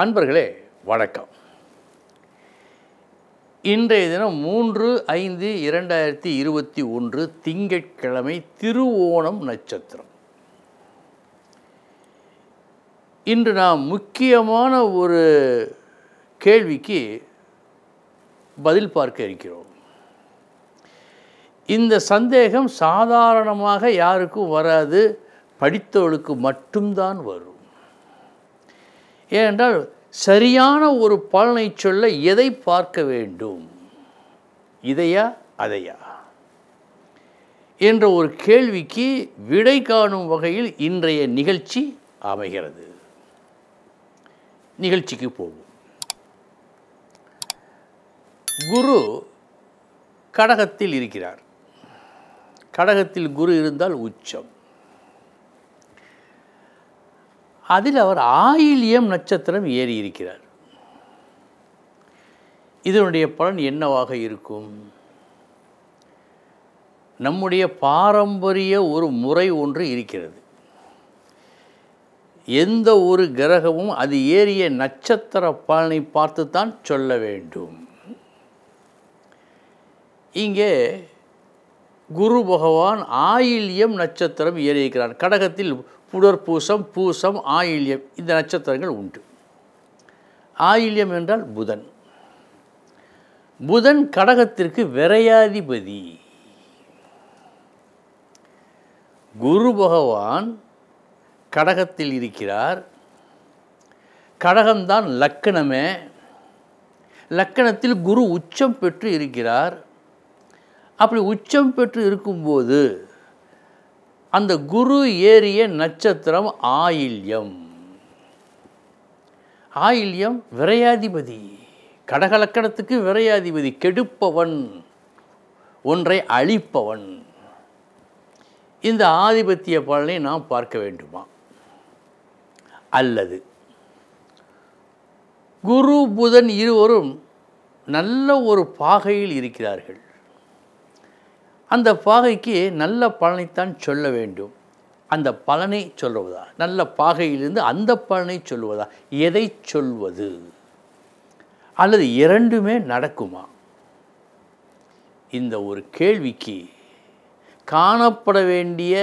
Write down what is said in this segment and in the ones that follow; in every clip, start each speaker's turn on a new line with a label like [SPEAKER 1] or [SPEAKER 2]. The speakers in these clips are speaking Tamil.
[SPEAKER 1] அன்பர்களே வணக்கம் இன்றைய தினம் மூன்று ஐந்து இரண்டாயிரத்தி இருபத்தி ஒன்று திங்கட்கிழமை திருவோணம் நட்சத்திரம் இன்று நாம் முக்கியமான ஒரு கேள்விக்கு பதில் பார்க்க இருக்கிறோம் இந்த சந்தேகம் சாதாரணமாக யாருக்கும் வராது படித்தவளுக்கு மட்டும்தான் வரும் ஏனென்றால் சரியான ஒரு பலனை சொல்ல எதை பார்க்க வேண்டும் இதையா அதையா என்ற ஒரு கேள்விக்கு விடை காணும் வகையில் இன்றைய நிகழ்ச்சி அமைகிறது நிகழ்ச்சிக்கு போவோம் குரு கடகத்தில் இருக்கிறார் கடகத்தில் குரு இருந்தால் உச்சம் அதில் அவர் ஆயிலியம் நட்சத்திரம் ஏறி இருக்கிறார் இதனுடைய பலன் என்னவாக இருக்கும் நம்முடைய பாரம்பரிய ஒரு முறை ஒன்று இருக்கிறது எந்த ஒரு கிரகமும் அது ஏறிய நட்சத்திர பலனை பார்த்து தான் சொல்ல வேண்டும் இங்கே குரு பகவான் ஆயில்யம் நட்சத்திரம் ஏறியிருக்கிறார் கடகத்தில் புடற்பூசம் பூசம் ஆயில்யம் இந்த நட்சத்திரங்கள் உண்டு ஆயில்யம் என்றால் புதன் புதன் கடகத்திற்கு விரையாதிபதி குரு பகவான் கடகத்தில் இருக்கிறார் கடகம்தான் லக்கணமே லக்கணத்தில் குரு உச்சம் பெற்று இருக்கிறார் அப்படி உச்சம் பெற்று இருக்கும்போது அந்த குரு ஏறிய நட்சத்திரம் ஆயில்யம் ஆயில்யம் விரையாதிபதி கடகலக்கணத்துக்கு விரையாதிபதி கெடுப்பவன் ஒன்றை அழிப்பவன் இந்த ஆதிபத்திய பலனை நாம் பார்க்க வேண்டுமா அல்லது குரு புதன் இருவரும் நல்ல ஒரு பாகையில் இருக்கிறார்கள் அந்த பாகைக்கு நல்ல பலனைத்தான் சொல்ல வேண்டும் அந்த பலனை சொல்வதா நல்ல பாகையிலிருந்து அந்த பலனை சொல்வதா எதை சொல்வது அல்லது இரண்டுமே நடக்குமா இந்த ஒரு கேள்விக்கு காணப்பட வேண்டிய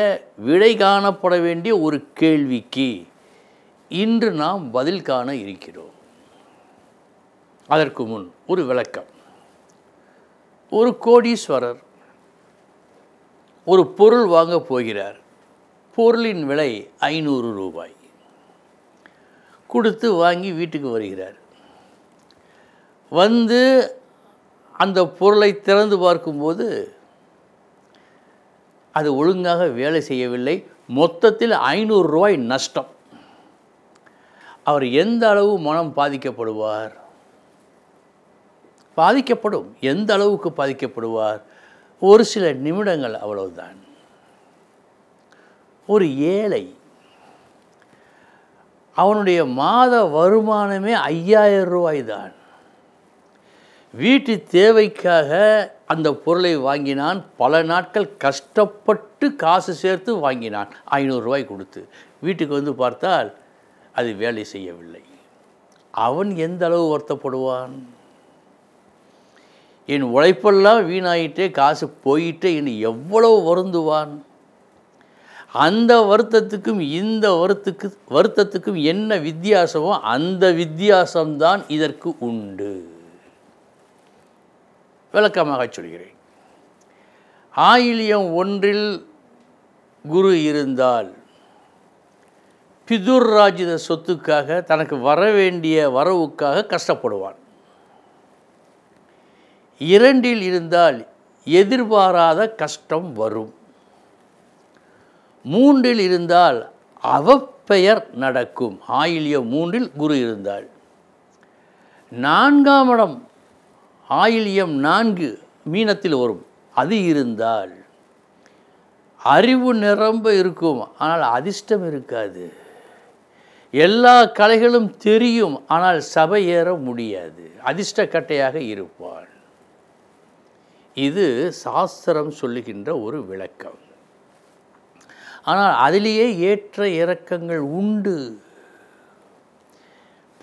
[SPEAKER 1] விடை காணப்பட வேண்டிய ஒரு கேள்விக்கு இன்று நாம் பதில் காண இருக்கிறோம் அதற்கு முன் ஒரு விளக்கம் ஒரு கோடீஸ்வரர் ஒரு பொருள் வாங்கப் போகிறார் பொருளின் விலை ஐநூறு ரூபாய் கொடுத்து வாங்கி வீட்டுக்கு வருகிறார் வந்து அந்த பொருளை திறந்து பார்க்கும்போது அது ஒழுங்காக வேலை செய்யவில்லை மொத்தத்தில் ஐநூறு ரூபாய் நஷ்டம் அவர் எந்த அளவு மனம் பாதிக்கப்படுவார் பாதிக்கப்படும் எந்த அளவுக்கு பாதிக்கப்படுவார் ஒரு சில நிமிடங்கள் அவ்வளவுதான் ஒரு ஏழை அவனுடைய மாத வருமானமே ஐயாயிரம் ரூபாய் தான் வீட்டு தேவைக்காக அந்த பொருளை வாங்கினான் பல நாட்கள் கஷ்டப்பட்டு காசு சேர்த்து வாங்கினான் ஐநூறுரூவாய் கொடுத்து வீட்டுக்கு வந்து பார்த்தால் அது வேலை செய்யவில்லை அவன் எந்த அளவு வருத்தப்படுவான் என் உழைப்பெல்லாம் வீணாயிட்டே காசு போயிட்டே என்று எவ்வளோ வருந்துவான் அந்த வருத்தத்துக்கும் இந்த வருத்துக்கு வருத்தத்துக்கும் என்ன வித்தியாசமோ அந்த வித்தியாசம்தான் இதற்கு உண்டு விளக்கமாக சொல்கிறேன் ஆயிலியம் ஒன்றில் குரு இருந்தால் பிதுர்ராஜித சொத்துக்காக தனக்கு வர வேண்டிய வரவுக்காக கஷ்டப்படுவான் இரண்டில் இருந்தால் எதிர்பாராத கஷ்டம் வரும் மூன்றில் இருந்தால் அவப்பெயர் நடக்கும் ஆயிலிய மூன்றில் குரு இருந்தால் நான்காம் இடம் ஆயிலியம் நான்கு மீனத்தில் வரும் அது இருந்தால் அறிவு நிரம்ப இருக்கும் ஆனால் அதிர்ஷ்டம் இருக்காது எல்லா கலைகளும் தெரியும் ஆனால் சபை ஏற முடியாது அதிர்ஷ்ட கட்டையாக இருப்பான் இது சாஸ்திரம் சொல்லுகின்ற ஒரு விளக்கம் ஆனால் அதிலேயே ஏற்ற இறக்கங்கள் உண்டு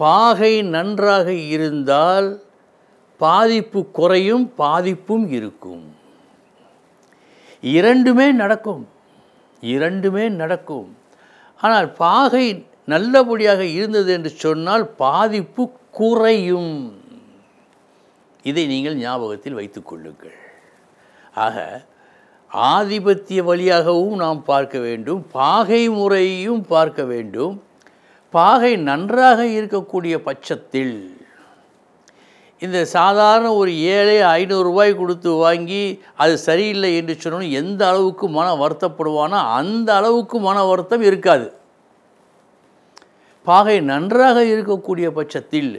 [SPEAKER 1] பாகை நன்றாக இருந்தால் பாதிப்பு குறையும் பாதிப்பும் இருக்கும் இரண்டுமே நடக்கும் இரண்டுமே நடக்கும் ஆனால் பாகை நல்லபடியாக இருந்தது என்று சொன்னால் பாதிப்பு குறையும் இதை நீங்கள் ஞாபகத்தில் வைத்துக்கொள்ளுங்கள் ஆக ஆதிபத்திய வழியாகவும் நாம் பார்க்க வேண்டும் பாகை முறையையும் பார்க்க வேண்டும் பாகை நன்றாக இருக்கக்கூடிய பட்சத்தில் இந்த சாதாரண ஒரு ஏழை ஐநூறுரூவாய் கொடுத்து வாங்கி அது சரியில்லை என்று சொன்னோம் எந்த அளவுக்கு மன வருத்தப்படுவானோ அந்த அளவுக்கு மன வருத்தம் இருக்காது பாகை நன்றாக இருக்கக்கூடிய பட்சத்தில்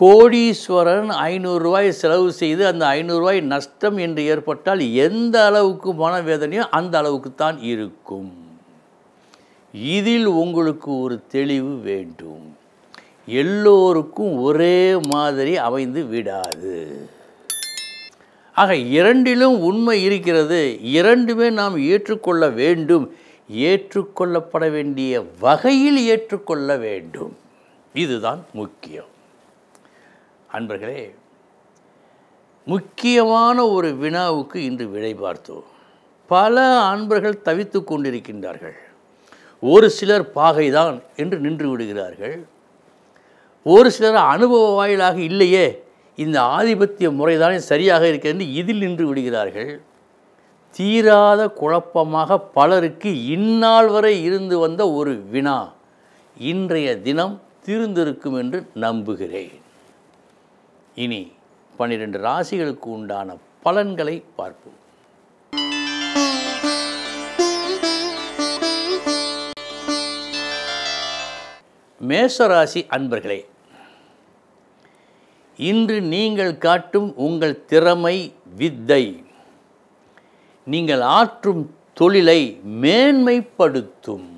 [SPEAKER 1] கோடீஸ்வரன் ஐநூறுரூவாய் செலவு செய்து அந்த ஐநூறுரூவாய் நஷ்டம் என்று ஏற்பட்டால் எந்த அளவுக்கு மனவேதனையோ அந்த அளவுக்கு தான் இருக்கும் இதில் உங்களுக்கு ஒரு தெளிவு வேண்டும் எல்லோருக்கும் ஒரே மாதிரி அமைந்து விடாது ஆக இரண்டிலும் உண்மை இருக்கிறது இரண்டுமே நாம் ஏற்றுக்கொள்ள வேண்டும் ஏற்றுக்கொள்ளப்பட வேண்டிய வகையில் ஏற்றுக்கொள்ள வேண்டும் இதுதான் முக்கியம் அன்பர்களே முக்கியமான ஒரு வினாவுக்கு இன்று விடை பார்த்தோம் பல அன்பர்கள் தவித்து கொண்டிருக்கின்றார்கள் ஒரு சிலர் பாகைதான் என்று நின்று விடுகிறார்கள் ஒரு சிலர் அனுபவ வாயிலாக இல்லையே இந்த ஆதிபத்திய முறைதானே சரியாக இருக்கிறது இதில் நின்று விடுகிறார்கள் தீராத குழப்பமாக பலருக்கு இந்நாள் வரை இருந்து வந்த ஒரு வினா இன்றைய தினம் தீர்ந்திருக்கும் என்று நம்புகிறேன் இனி பன்னிரண்டு ராசிகளுக்கு உண்டான பலன்களை பார்ப்போம் மேசராசி அன்பர்களே இன்று நீங்கள் காட்டும் உங்கள் திறமை வித்தை நீங்கள் ஆற்றும் தொழிலை மேன்மைப்படுத்தும்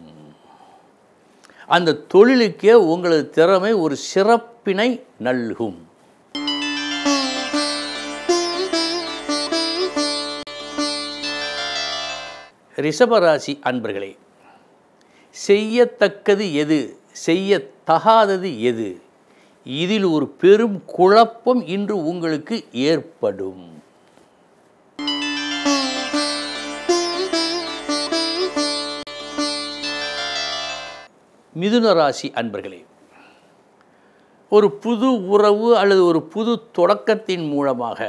[SPEAKER 1] அந்த தொழிலுக்கே உங்களது திறமை ஒரு சிறப்பினை நல்கும் ரிஷபராசி அன்பர்களே செய்யத்தக்கது எது செய்ய தகாதது எது இதில் ஒரு பெரும் குழப்பம் இன்று உங்களுக்கு ஏற்படும் மிதுன ராசி அன்பர்களே ஒரு புது உறவு அல்லது ஒரு புது தொடக்கத்தின் மூலமாக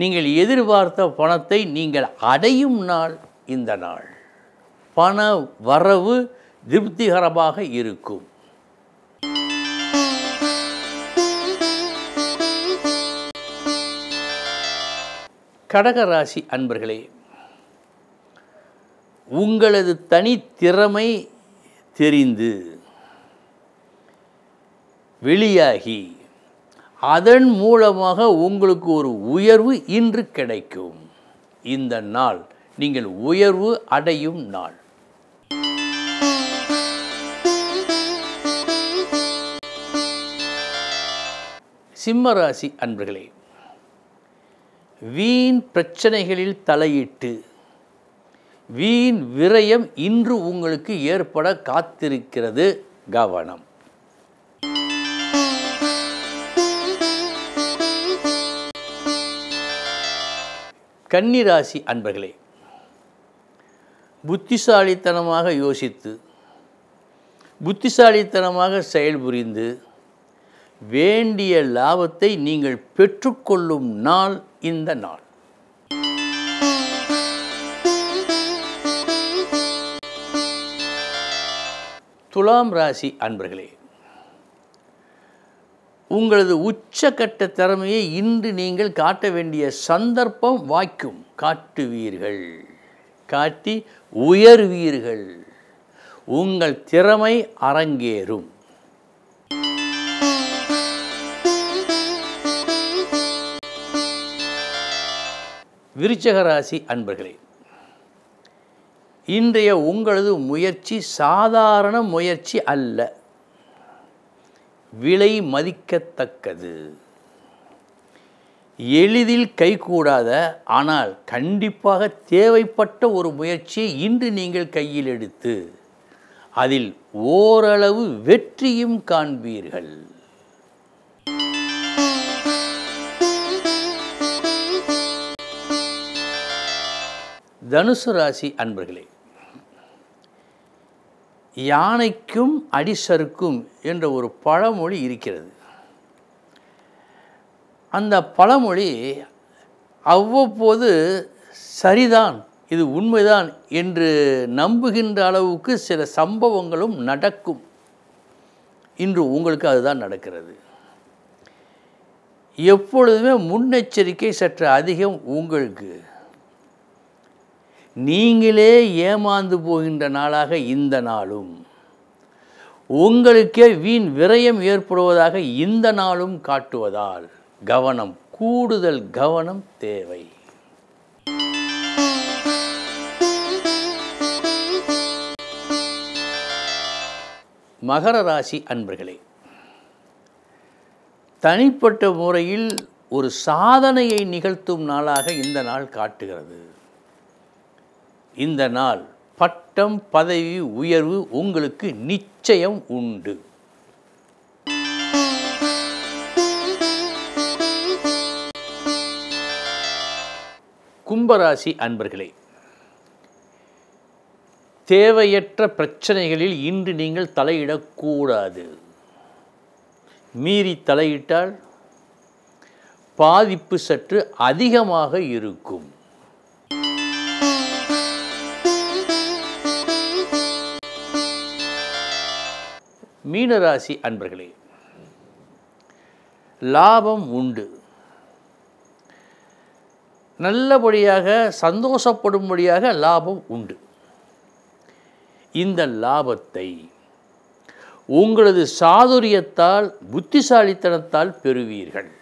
[SPEAKER 1] நீங்கள் எதிர்பார்த்த பணத்தை நீங்கள் அடையும் நாள் இந்த நாள் பண வரவு திருப்திகரமாக இருக்கும் கடகராசி அன்பர்களே உங்களது தனித்திறமை தெரிந்து வெளியாகி அதன் மூலமாக உங்களுக்கு ஒரு உயர்வு இன்று கிடைக்கும் இந்த நாள் நீங்கள் உயர்வு அடையும் நாள் சிம்மராசி அன்பர்களே வீண் பிரச்சனைகளில் தலையிட்டு வீண் விரயம் இன்று உங்களுக்கு ஏற்பட காத்திருக்கிறது கவனம் கன்னிராசி அன்பர்களே புத்திசாலித்தனமாக யோசித்து புத்திசாலித்தனமாக செயல்புரிந்து வேண்டிய லாபத்தை நீங்கள் பெற்றுக்கொள்ளும் நாள் இந்த நாள் துலாம் ராசி அன்பர்களே உங்களது உச்சக்கட்ட திறமையை இன்று நீங்கள் காட்ட வேண்டிய சந்தர்ப்பம் வாய்க்கும் காட்டுவீர்கள் காட்டி உயர்வீர்கள் உங்கள் திறமை அரங்கேறும் விருச்சகராசி அன்பர்களே இன்றைய உங்களது முயற்சி சாதாரண முயற்சி அல்ல விலை மதிக்கத்தக்கது எளிதில் கைகூடாத ஆனால் கண்டிப்பாக தேவைப்பட்ட ஒரு முயற்சியை இன்று நீங்கள் கையில் எடுத்து அதில் ஓரளவு வெற்றியும் காண்பீர்கள் தனுசு ராசி அன்பர்களே யானைக்கும் அடிசருக்கும் என்ற ஒரு பழமொழி இருக்கிறது அந்த பழமொழி அவ்வப்போது சரிதான் இது உண்மைதான் என்று நம்புகின்ற அளவுக்கு சில சம்பவங்களும் நடக்கும் இன்று உங்களுக்கு அதுதான் நடக்கிறது எப்பொழுதுமே முன்னெச்சரிக்கை சற்று அதிகம் உங்களுக்கு நீங்களே ஏமாந்து போகின்ற நாளாக இந்த நாளும் உங்களுக்கே வீண் விரயம் ஏற்படுவதாக இந்த நாளும் காட்டுவதால் கவனம் கூடுதல் கவனம் தேவை மகர ராசி அன்பர்களே தனிப்பட்ட முறையில் ஒரு சாதனையை நிகழ்த்தும் நாளாக இந்த நாள் காட்டுகிறது இந்த நாள் பட்டம் பதவி உயர்வு உங்களுக்கு நிச்சயம் உண்டு கும்பராசி அன்பர்களே தேவையற்ற பிரச்சனைகளில் இன்று நீங்கள் தலையிடக்கூடாது மீறி தலையிட்டால் பாதிப்பு சற்று அதிகமாக இருக்கும் மீனராசி அன்பர்களே லாபம் உண்டு நல்லபடியாக சந்தோஷப்படும்படியாக லாபம் உண்டு இந்த லாபத்தை உங்களது சாதுரியத்தால் புத்திசாலித்தனத்தால் பெறுவீர்கள்